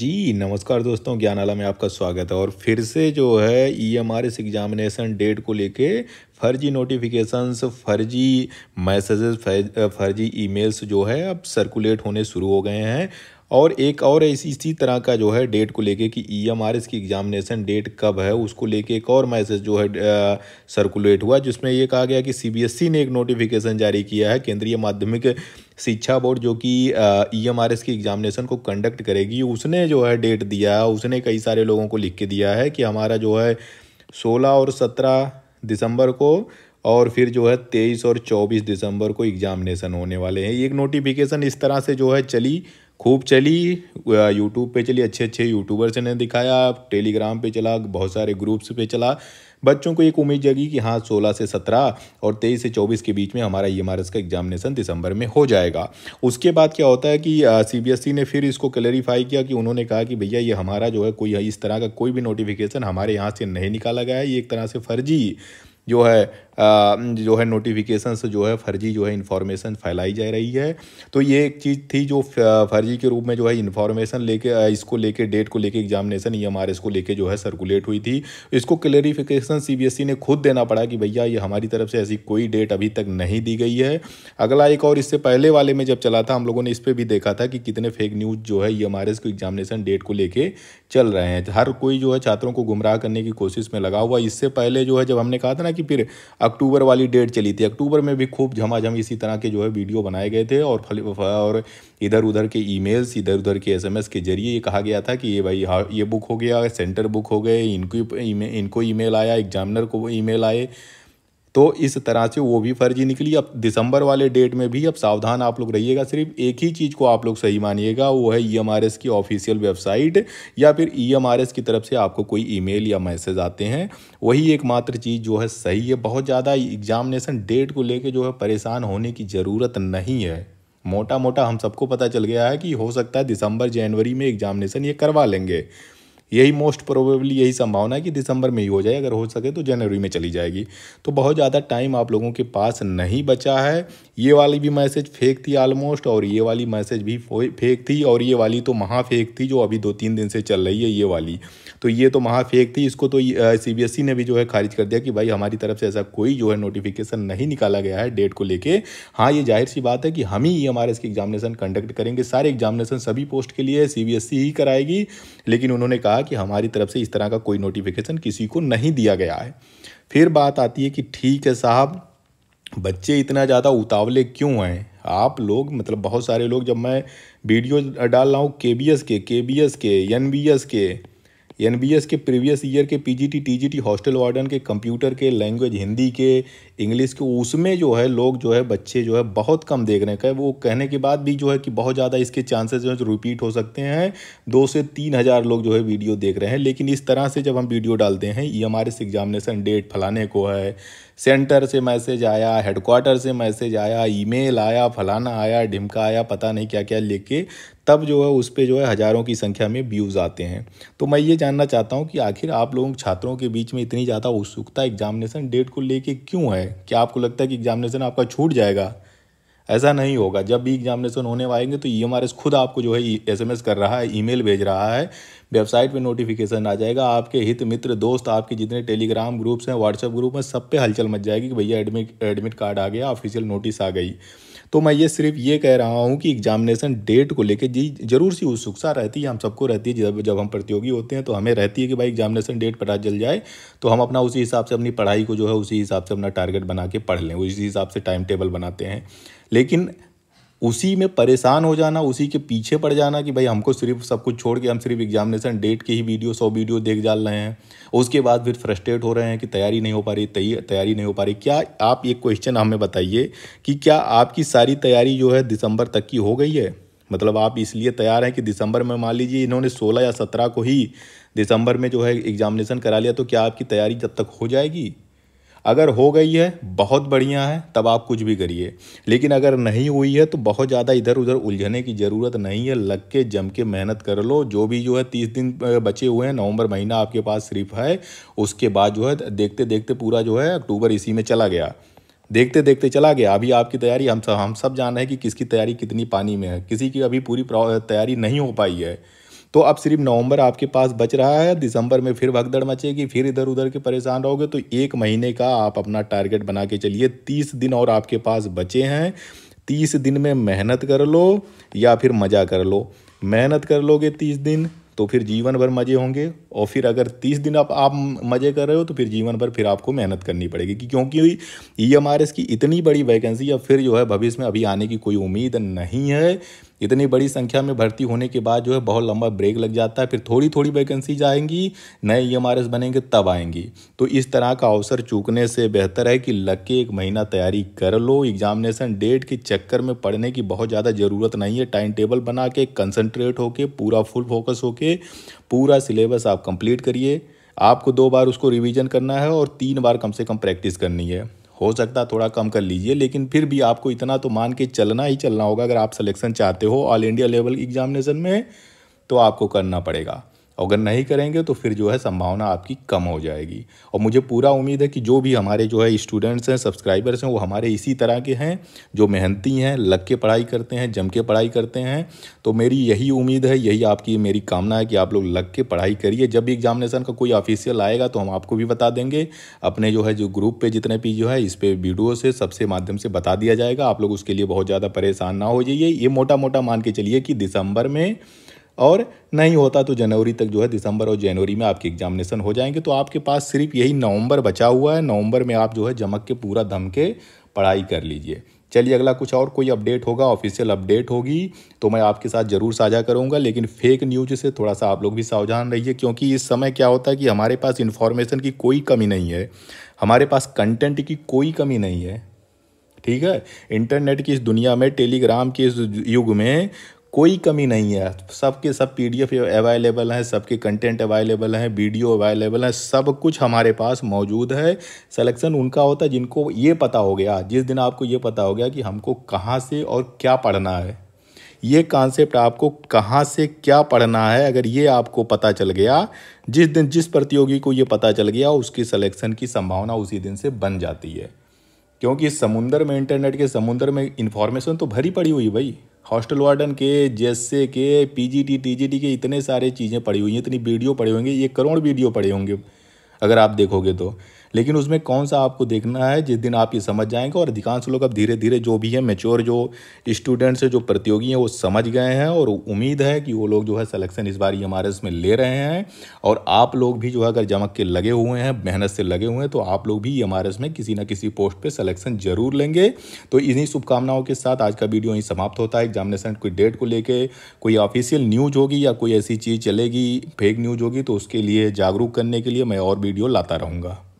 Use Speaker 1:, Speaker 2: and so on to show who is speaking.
Speaker 1: जी नमस्कार दोस्तों ज्ञानाला में आपका स्वागत है और फिर से जो है E M R S examination date को लेके फर्जी नोटिफिकेशंस फर्जी मैसेजेस फर्जी ईमेल्स जो है अब सर्कुलेट होने शुरू हो गए हैं और एक और इसी इसी तरह का जो है डेट को लेके कि ई एम आर एस की एग्जामिनेशन डेट कब है उसको लेके एक और मैसेज जो है सर्कुलेट हुआ जिसमें ये कहा गया कि सी बी एस ई ने एक नोटिफिकेशन जारी किया है केंद्रीय माध्यमिक शिक्षा बोर्ड जो कि ई एम आर एस की एग्जामिनेशन को कंडक्ट करेगी उसने जो है डेट दिया उसने कई सारे लोगों को लिख के दिया है कि हमारा जो है सोलह और सत्रह दिसंबर को और फिर जो है तेईस और चौबीस दिसंबर को एग्जामिनेशन होने वाले हैं एक नोटिफिकेशन इस तरह से जो है चली खूब चली यूट्यूब पे चली अच्छे अच्छे यूट्यूबर्स ने दिखाया टेलीग्राम पे चला बहुत सारे ग्रुप्स पे चला बच्चों को एक उम्मीद जगी कि हाँ 16 से 17 और 23 से 24 के बीच में हमारा ई e का एग्जामिनेशन दिसंबर में हो जाएगा उसके बाद क्या होता है कि सीबीएसई e ने फिर इसको क्लैरिफाई किया कि उन्होंने कहा कि भैया ये हमारा जो है कोई इस तरह का कोई भी नोटिफिकेशन हमारे यहाँ से नहीं निकाला गया है ये एक तरह से फर्जी जो है जो है नोटिफिकेशन से जो है फर्जी जो है इन्फॉर्मेशन फैलाई जा रही है तो ये एक चीज़ थी जो फर्जी के रूप में जो है इन्फॉर्मेशन लेके इसको लेके डेट को लेके examination E M R S को लेके जो है सर्कुलेट हुई थी इसको clarification C B S E ने खुद देना पड़ा कि भैया ये हमारी तरफ से ऐसी कोई डेट अभी तक नहीं दी गई है अगला एक और इससे पहले वाले में जब चला था हम लोगों ने इस पर भी देखा था कि कितने फेक न्यूज़ जो है ई एम आर एस को एग्जामिनेशन डेट को लेके चल रहे हैं हर कोई जो है छात्रों को गुमराह करने की कोशिश में लगा हुआ इससे पहले जो है जब हमने कहा था ना कि फिर अक्टूबर वाली डेट चली थी अक्टूबर में भी खूब झमाझम इसी तरह के जो है वीडियो बनाए गए थे और फल और इधर उधर के ईमेल्स इधर उधर के एसएमएस के जरिए ये कहा गया था कि ये भाई हाँ, ये बुक हो गया सेंटर बुक हो गए इनको ई इनको ईमेल आया एग्जामिनर को ईमेल आए तो इस तरह से वो भी फर्जी निकली अब दिसंबर वाले डेट में भी अब सावधान आप लोग रहिएगा सिर्फ एक ही चीज़ को आप लोग सही मानिएगा वो है ई e की ऑफिशियल वेबसाइट या फिर ई e की तरफ से आपको कोई ईमेल या मैसेज आते हैं वही एकमात्र चीज़ जो है सही है बहुत ज़्यादा एग्जामिनेसन डेट को लेकर जो है परेशान होने की ज़रूरत नहीं है मोटा मोटा हम सबको पता चल गया है कि हो सकता है दिसंबर जनवरी में एग्जामिनेसन ये करवा लेंगे यही मोस्ट प्रोबेबली यही संभावना है कि दिसंबर में ही हो जाए अगर हो सके तो जनवरी में चली जाएगी तो बहुत ज़्यादा टाइम आप लोगों के पास नहीं बचा है ये वाली भी मैसेज फेक थी ऑलमोस्ट और ये वाली मैसेज भी फेक थी और ये वाली तो महा फेक थी जो अभी दो तीन दिन से चल रही है ये वाली तो ये तो महा फेक थी इसको तो सी e ने भी जो है खारिज कर दिया कि भाई हमारी तरफ से ऐसा कोई जो है नोटिफिकेशन नहीं निकाला गया है डेट को लेके हाँ ये जाहिर सी बात है कि हम ही ई एम की एग्जामिनेशन कंडक्ट करेंगे सारे एग्जामिनेशन सभी पोस्ट के लिए सी e ही कराएगी लेकिन उन्होंने कहा कि हमारी तरफ से इस तरह का कोई नोटिफिकेशन किसी को नहीं दिया गया है फिर बात आती है कि ठीक है साहब बच्चे इतना ज़्यादा उतावले क्यों हैं आप लोग मतलब बहुत सारे लोग जब मैं वीडियो डाल रहा हूँ के B S K K B S K N B S K N के प्रीवियस ईयर के P G T hostel warden के कंप्यूटर के लैंग्वेज हिंदी के इंग्लिश के उसमें जो है लोग जो है बच्चे जो है बहुत कम देख रहे हैं वो कहने के बाद भी जो है कि बहुत ज़्यादा इसके चांसेस जो रिपीट हो सकते हैं दो से तीन हज़ार लोग जो है वीडियो देख रहे हैं लेकिन इस तरह से जब हम वीडियो डालते हैं ई एम एग्जामिनेशन डेट फलाने को है सेंटर से मैसेज आया हेडक्वार्टर से मैसेज आया ईमेल आया फलाना आया ढिमका आया पता नहीं क्या क्या लेके तब जो है उस पर जो है हज़ारों की संख्या में व्यूज़ आते हैं तो मैं ये जानना चाहता हूँ कि आखिर आप लोग छात्रों के बीच में इतनी ज़्यादा उत्सुकता एग्जामिनेशन डेट को लेके क्यों है क्या आपको लगता है कि एग्जामिनेशन आपका छूट जाएगा ऐसा नहीं होगा जब भी एग्जामिनेशन होने आएंगे तो ई एम आर एस खुद आपको जो है एस कर रहा है ईमेल भेज रहा है वेबसाइट पे नोटिफिकेशन आ जाएगा आपके हित मित्र दोस्त आपके जितने टेलीग्राम ग्रुप्स हैं व्हाट्सएप ग्रुप हैं सब पे हलचल मच जाएगी कि भैया एडमिट एडमिट कार्ड आ गया ऑफिशियल नोटिस आ गई तो मैं ये सिर्फ ये कह रहा हूँ कि एग्जामिनेशन डेट को लेकर जी जरूर सी उत्सुकता रहती है हम सबको रहती है जब जब हम प्रतियोगी होते हैं तो हमें रहती है कि भाई एग्जामिनेशन डेट पता चल जाए तो हम अपना उसी हिसाब से अपनी पढ़ाई को जो है उसी हिसाब से अपना टारगेट बना के पढ़ लें उसी हिसाब से टाइम टेबल बनाते हैं लेकिन उसी में परेशान हो जाना उसी के पीछे पड़ जाना कि भाई हमको सिर्फ सब कुछ छोड़ के हम सिर्फ एग्जामिनेशन डेट के ही वीडियो सौ वीडियो देख जा रहे हैं उसके बाद फिर फ्रस्ट्रेट हो रहे हैं कि तैयारी नहीं हो पा रही तैयारी नहीं हो पा रही क्या आप एक क्वेश्चन हमें बताइए कि क्या आपकी सारी तैयारी जो है दिसंबर तक की हो गई है मतलब आप इसलिए तैयार हैं कि दिसंबर में मान लीजिए इन्होंने 16 या 17 को ही दिसंबर में जो है एग्जामिनेशन करा लिया तो क्या आपकी तैयारी जब तक हो जाएगी अगर हो गई है बहुत बढ़िया है तब आप कुछ भी करिए लेकिन अगर नहीं हुई है तो बहुत ज़्यादा इधर उधर उलझने की ज़रूरत नहीं है लग के जम के मेहनत कर लो जो भी जो है तीस दिन बचे हुए हैं नवंबर महीना आपके पास सिर्फ है उसके बाद जो है देखते देखते पूरा जो है अक्टूबर इसी में चला गया देखते देखते चला गया अभी आपकी तैयारी हम सब हम सब जान रहे हैं कि किसकी तैयारी कितनी पानी में है किसी की अभी पूरी तैयारी नहीं हो पाई है तो अब सिर्फ नवंबर आपके पास बच रहा है दिसंबर में फिर भगदड़ मचेगी फिर इधर उधर के परेशान रहोगे तो एक महीने का आप अपना टारगेट बना के चलिए तीस दिन और आपके पास बचे हैं तीस दिन में मेहनत कर लो या फिर मज़ा कर लो मेहनत कर लोगे तीस दिन तो फिर जीवन भर मज़े होंगे और फिर अगर तीस दिन आप आप मज़े कर रहे हो तो फिर जीवन भर फिर आपको मेहनत करनी पड़ेगी कि क्योंकि ई एम आर एस की इतनी बड़ी वैकेंसी या फिर जो है भविष्य में अभी आने की कोई उम्मीद नहीं है इतनी बड़ी संख्या में भर्ती होने के बाद जो है बहुत लंबा ब्रेक लग जाता है फिर थोड़ी थोड़ी वैकेंसीज जाएंगी नए ई e बनेंगे तब आएंगी तो इस तरह का अवसर चूकने से बेहतर है कि लग के एक महीना तैयारी कर लो एग्जामिनेशन डेट के चक्कर में पढ़ने की बहुत ज़्यादा ज़रूरत नहीं है टाइम टेबल बना के कंसनट्रेट होके पूरा फुल फोकस होके पूरा सिलेबस आप कंप्लीट करिए आपको दो बार उसको रिवीजन करना है और तीन बार कम से कम प्रैक्टिस करनी है हो सकता थोड़ा कम कर लीजिए लेकिन फिर भी आपको इतना तो मान के चलना ही चलना होगा अगर आप सिलेक्शन चाहते हो ऑल इंडिया लेवल एग्जामिनेशन में तो आपको करना पड़ेगा अगर नहीं करेंगे तो फिर जो है संभावना आपकी कम हो जाएगी और मुझे पूरा उम्मीद है कि जो भी हमारे जो है स्टूडेंट्स हैं सब्सक्राइबर्स हैं वो हमारे इसी तरह के हैं जो मेहनती हैं लग के पढ़ाई करते हैं जम के पढ़ाई करते हैं तो मेरी यही उम्मीद है यही आपकी मेरी कामना है कि आप लोग लग के पढ़ाई करिए जब भी एग्जामिनेशन का कोई ऑफिशियल आएगा तो हम आपको भी बता देंगे अपने जो है जो ग्रुप पर जितने भी जो है इस पर वीडियो से सबसे माध्यम से बता दिया जाएगा आप लोग उसके लिए बहुत ज़्यादा परेशान ना हो जाइए ये मोटा मोटा मान के चलिए कि दिसंबर में और नहीं होता तो जनवरी तक जो है दिसंबर और जनवरी में आपके एग्जामिनेशन हो जाएंगे तो आपके पास सिर्फ यही नवंबर बचा हुआ है नवंबर में आप जो है जमक के पूरा धम के पढ़ाई कर लीजिए चलिए अगला कुछ और कोई अपडेट होगा ऑफिशियल अपडेट होगी तो मैं आपके साथ ज़रूर साझा करूंगा लेकिन फेक न्यूज से थोड़ा सा आप लोग भी सावधान रहिए क्योंकि इस समय क्या होता है कि हमारे पास इन्फॉर्मेशन की कोई कमी नहीं है हमारे पास कंटेंट की कोई कमी नहीं है ठीक है इंटरनेट की इस दुनिया में टेलीग्राम के इस युग में कोई कमी नहीं है सबके सब पी डी एफ अवेलेबल हैं सबके कंटेंट अवेलेबल हैं वीडियो अवेलेबल हैं सब कुछ हमारे पास मौजूद है सिलेक्शन उनका होता है जिनको ये पता हो गया जिस दिन आपको ये पता हो गया कि हमको कहाँ से और क्या पढ़ना है ये कॉन्सेप्ट आपको कहाँ से क्या पढ़ना है अगर ये आपको पता चल गया जिस दिन जिस प्रतियोगी को ये पता चल गया उसकी सलेक्शन की संभावना उसी दिन से बन जाती है क्योंकि समुंदर में इंटरनेट के समुंदर में इंफॉर्मेशन तो भरी पड़ी हुई भाई हॉस्टल वार्डन के जैसे के पीजीटी टीजीटी के इतने सारे चीज़ें पड़ी हुई हैं इतनी वीडियो पड़े होंगे ये करोड़ वीडियो पड़े होंगे अगर आप देखोगे तो लेकिन उसमें कौन सा आपको देखना है जिस दिन आप ये समझ जाएंगे और अधिकांश लोग अब धीरे धीरे जो भी है मेच्योर जो स्टूडेंट्स हैं जो प्रतियोगी हैं वो समझ गए हैं और उम्मीद है कि वो लोग जो है सलेक्शन इस बार ई e में ले रहे हैं और आप लोग भी जो है अगर जमक के लगे हुए हैं मेहनत से लगे हुए हैं तो आप लोग भी ई e में किसी ना किसी पोस्ट पर सलेक्शन जरूर लेंगे तो इन्हीं शुभकामनाओं के साथ आज का वीडियो यहीं समाप्त होता है एग्जामिनेशन कोई डेट को लेकर कोई ऑफिशियल न्यूज होगी या कोई ऐसी चीज़ चलेगी फेक न्यूज होगी तो उसके लिए जागरूक करने के लिए मैं और वीडियो लाता रहूँगा